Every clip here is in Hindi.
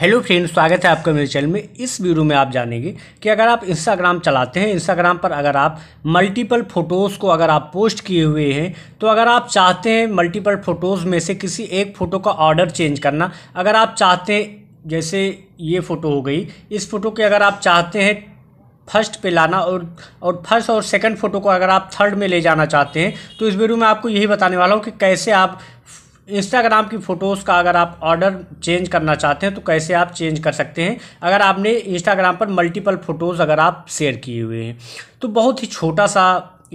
हेलो फ्रेंड स्वागत है आपका मेरे चैनल में इस वीडियो में आप जानेंगे कि अगर आप इंस्टाग्राम चलाते हैं इंस्टाग्राम पर अगर आप मल्टीपल फ़ोटोज़ को अगर आप पोस्ट किए हुए हैं तो अगर आप चाहते हैं मल्टीपल फ़ोटोज़ में से किसी एक फ़ोटो का ऑर्डर चेंज करना अगर आप चाहते हैं जैसे ये फ़ोटो हो गई इस फ़ोटो के अगर आप चाहते हैं फर्स्ट पे लाना और और फर्स्ट और सेकंड फ़ोटो को अगर आप थर्ड में ले जाना चाहते हैं तो इस वीडियो में आपको यही बताने वाला हूँ कि कैसे आप इंस्टाग्राम की फ़ोटोज़ का अगर आप ऑर्डर चेंज करना चाहते हैं तो कैसे आप चेंज कर सकते हैं अगर आपने इंस्टाग्राम पर मल्टीपल फ़ोटोज़ अगर आप शेयर किए हुए हैं तो बहुत ही छोटा सा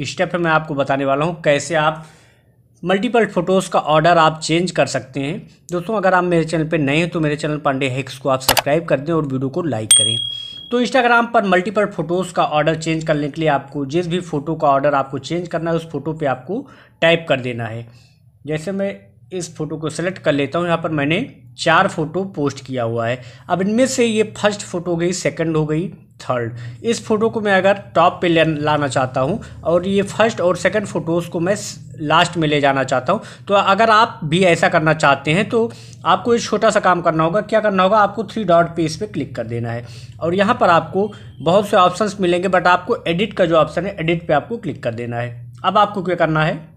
स्टेप है मैं आपको बताने वाला हूँ कैसे आप मल्टीपल फ़ोटोज़ का ऑर्डर आप चेंज कर सकते हैं दोस्तों अगर आप मेरे चैनल पर नए हैं तो मेरे चैनल पांडे हेक्स को आप सब्सक्राइब कर दें और वीडियो को लाइक करें तो इंस्टाग्राम पर मल्टीपल फ़ोटोज़ का ऑर्डर चेंज करने के लिए आपको जिस भी फ़ोटो का ऑर्डर आपको चेंज करना है उस फोटो पर आपको टाइप कर देना है जैसे मैं इस फ़ोटो को सेलेक्ट कर लेता हूँ यहाँ पर मैंने चार फ़ोटो पोस्ट किया हुआ है अब इनमें से ये फर्स्ट फ़ोटो हो गई सेकंड हो गई थर्ड इस फ़ोटो को मैं अगर टॉप पे लाना चाहता हूँ और ये फर्स्ट और सेकंड फ़ोटोज़ को मैं लास्ट में ले जाना चाहता हूँ तो अगर आप भी ऐसा करना चाहते हैं तो आपको एक छोटा सा काम करना होगा क्या करना होगा आपको थ्री डॉट पे इस पर क्लिक कर देना है और यहाँ पर आपको बहुत से ऑप्शन मिलेंगे बट आपको एडिट का जो ऑप्शन है एडिट पर आपको क्लिक कर देना है अब आपको क्या करना है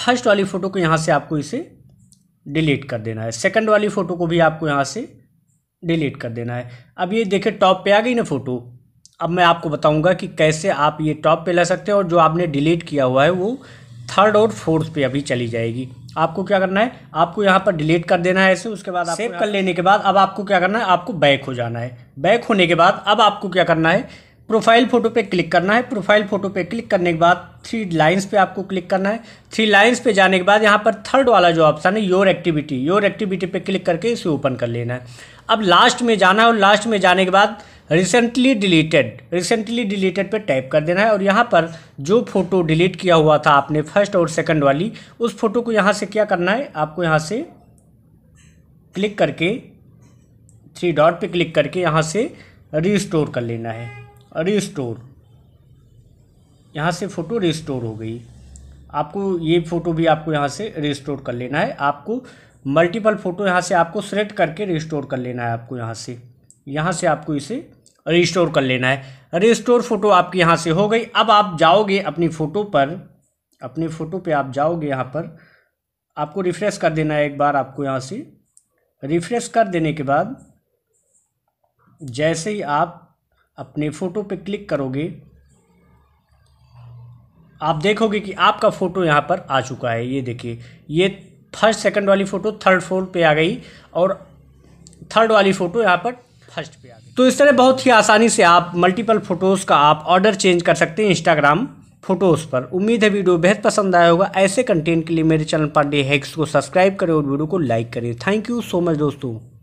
फर्स्ट वाली फ़ोटो को यहाँ से आपको इसे डिलीट कर देना है सेकंड वाली फ़ोटो को भी आपको यहाँ से डिलीट कर देना है अब ये देखिए टॉप पे आ गई ना फ़ोटो अब मैं आपको बताऊंगा कि कैसे आप ये टॉप पे ला सकते हैं और जो आपने डिलीट किया हुआ है वो थर्ड और फोर्थ पे अभी चली जाएगी आपको क्या करना है आपको यहाँ पर डिलीट कर देना है ऐसे उसके बाद सेव कर लेने के बाद अब आपको क्या करना है आपको बैक हो जाना है बैक होने के बाद अब आपको क्या करना है प्रोफाइल फ़ोटो पे क्लिक करना है प्रोफाइल फ़ोटो पे क्लिक करने के बाद थ्री लाइंस पे आपको क्लिक करना है थ्री लाइंस पे जाने के बाद यहाँ पर थर्ड वाला जो ऑप्शन है योर एक्टिविटी योर एक्टिविटी पे क्लिक करके इसे ओपन कर लेना है अब लास्ट में जाना है और लास्ट में जाने के बाद रिसेंटली डिलीटेड रिसेंटली डिलीटेड पे टाइप कर देना है और यहाँ पर जो फ़ोटो डिलीट किया हुआ था आपने फर्स्ट और सेकेंड वाली उस फोटो को यहाँ से क्या करना है आपको यहाँ से क्लिक करके थ्री डॉट पर क्लिक करके यहाँ से रिस्टोर कर लेना है रिस्टोर यहाँ से फ़ोटो रिस्टोर हो गई आपको ये फ़ोटो भी आपको यहाँ से रिस्टोर कर लेना है आपको मल्टीपल फ़ोटो यहाँ से आपको सेलेक्ट करके रिस्टोर कर लेना है आपको यहाँ से यहाँ से आपको इसे रिस्टोर कर लेना है रिस्टोर फ़ोटो आपकी यहाँ से हो गई अब आप जाओगे अपनी फ़ोटो पर अपने फ़ोटो पे आप जाओगे यहाँ पर आपको रिफ़्रेश कर देना है एक बार आपको यहाँ से रिफ़्रेश कर देने के बाद जैसे ही आप अपने फ़ोटो पे क्लिक करोगे आप देखोगे कि आपका फ़ोटो यहाँ पर आ चुका है ये देखिए ये फर्स्ट सेकंड वाली फ़ोटो थर्ड फ्लोर पे आ गई और थर्ड वाली फ़ोटो यहाँ पर फर्स्ट पे आ गई तो इस तरह बहुत ही आसानी से आप मल्टीपल फ़ोटोज़ का आप ऑर्डर चेंज कर सकते हैं इंस्टाग्राम फ़ोटोज़ पर उम्मीद है वीडियो बेहद पसंद आया होगा ऐसे कंटेंट के लिए मेरे चैनल पांडे हैक्स को सब्सक्राइब करें और वीडियो को लाइक करें थैंक यू सो मच दोस्तों